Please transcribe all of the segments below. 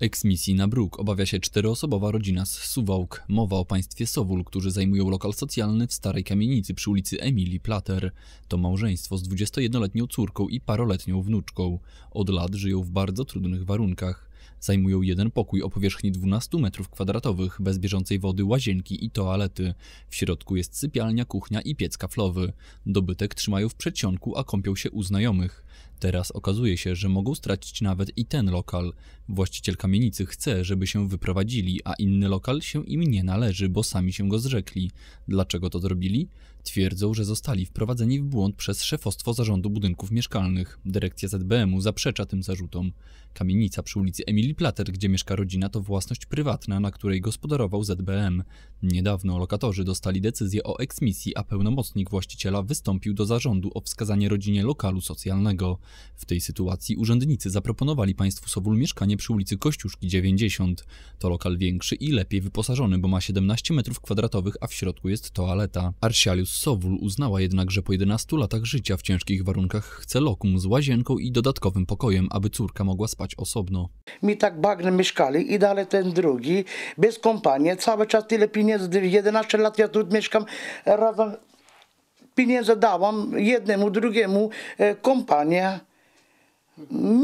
Eksmisji na bruk obawia się czteroosobowa rodzina z Suwałk. Mowa o państwie Sowul, którzy zajmują lokal socjalny w starej kamienicy przy ulicy Emilii Plater. To małżeństwo z 21-letnią córką i paroletnią wnuczką. Od lat żyją w bardzo trudnych warunkach. Zajmują jeden pokój o powierzchni 12 m2 bez bieżącej wody, łazienki i toalety. W środku jest sypialnia, kuchnia i piec kaflowy. Dobytek trzymają w przedsionku, a kąpią się u znajomych. Teraz okazuje się, że mogą stracić nawet i ten lokal. Właściciel kamienicy chce, żeby się wyprowadzili, a inny lokal się im nie należy, bo sami się go zrzekli. Dlaczego to zrobili? Twierdzą, że zostali wprowadzeni w błąd przez szefostwo zarządu budynków mieszkalnych. Dyrekcja ZBM-u zaprzecza tym zarzutom. Kamienica przy ulicy Emilii Plater, gdzie mieszka rodzina, to własność prywatna, na której gospodarował ZBM. Niedawno lokatorzy dostali decyzję o eksmisji, a pełnomocnik właściciela wystąpił do zarządu o wskazanie rodzinie lokalu socjalnego. W tej sytuacji urzędnicy zaproponowali państwu Sowul mieszkanie przy ulicy Kościuszki 90. To lokal większy i lepiej wyposażony, bo ma 17 metrów kwadratowych, a w środku jest toaleta. Arsialius Sowul uznała jednak, że po 11 latach życia w ciężkich warunkach chce lokum z łazienką i dodatkowym pokojem, aby córka mogła spać osobno. Mi tak bagne mieszkali i dalej ten drugi, bez kompanii, cały czas tyle pieniędzy, 11 lat ja tu mieszkam, razem pieniądze dałam jednemu, drugiemu, e, kompania.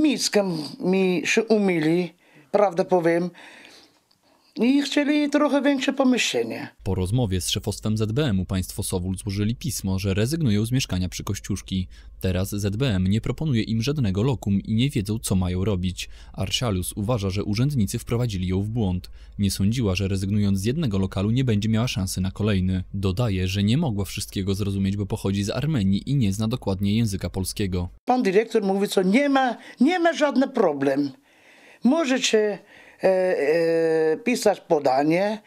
Miskę mi się umili, prawdę powiem i chcieli trochę większe pomieszczenie. Po rozmowie z szefostwem ZBM-u państwo Sowul złożyli pismo, że rezygnują z mieszkania przy Kościuszki. Teraz ZBM nie proponuje im żadnego lokum i nie wiedzą, co mają robić. Arsialus uważa, że urzędnicy wprowadzili ją w błąd. Nie sądziła, że rezygnując z jednego lokalu nie będzie miała szansy na kolejny. Dodaje, że nie mogła wszystkiego zrozumieć, bo pochodzi z Armenii i nie zna dokładnie języka polskiego. Pan dyrektor mówi, co nie ma, nie ma żadnego problemu. Możecie E, e, pisać podanie,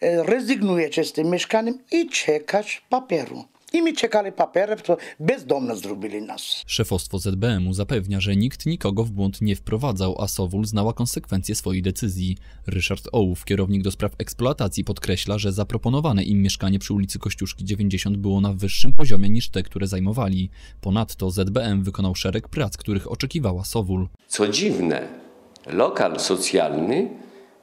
e, rezygnujecie z tym mieszkaniem i czekać papieru. I mi czekali papiery, to bezdomne zrobili nas. Szefostwo ZBM-u zapewnia, że nikt nikogo w błąd nie wprowadzał, a Sowul znała konsekwencje swojej decyzji. Ryszard Ołów, kierownik do spraw eksploatacji, podkreśla, że zaproponowane im mieszkanie przy ulicy Kościuszki 90 było na wyższym poziomie niż te, które zajmowali. Ponadto ZBM wykonał szereg prac, których oczekiwała Sowul. Co dziwne, lokal socjalny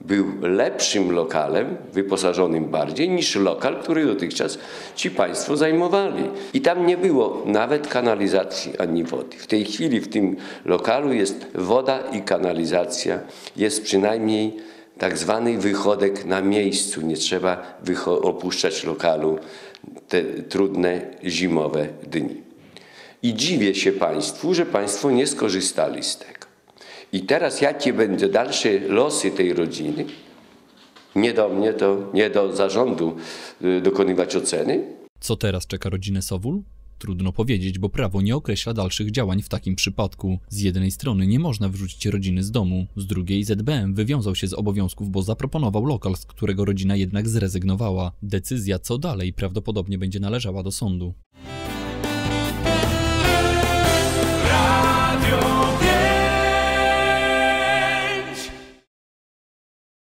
był lepszym lokalem, wyposażonym bardziej niż lokal, który dotychczas ci państwo zajmowali. I tam nie było nawet kanalizacji ani wody. W tej chwili w tym lokalu jest woda i kanalizacja, jest przynajmniej tak zwany wychodek na miejscu. Nie trzeba opuszczać lokalu te trudne zimowe dni. I dziwię się Państwu, że Państwo nie skorzystali z tego. I teraz jakie będzie dalsze losy tej rodziny, nie do mnie, to nie do zarządu y, dokonywać oceny. Co teraz czeka rodzinę Sowul? Trudno powiedzieć, bo prawo nie określa dalszych działań w takim przypadku. Z jednej strony nie można wyrzucić rodziny z domu, z drugiej ZBM wywiązał się z obowiązków, bo zaproponował lokal, z którego rodzina jednak zrezygnowała. Decyzja co dalej prawdopodobnie będzie należała do sądu.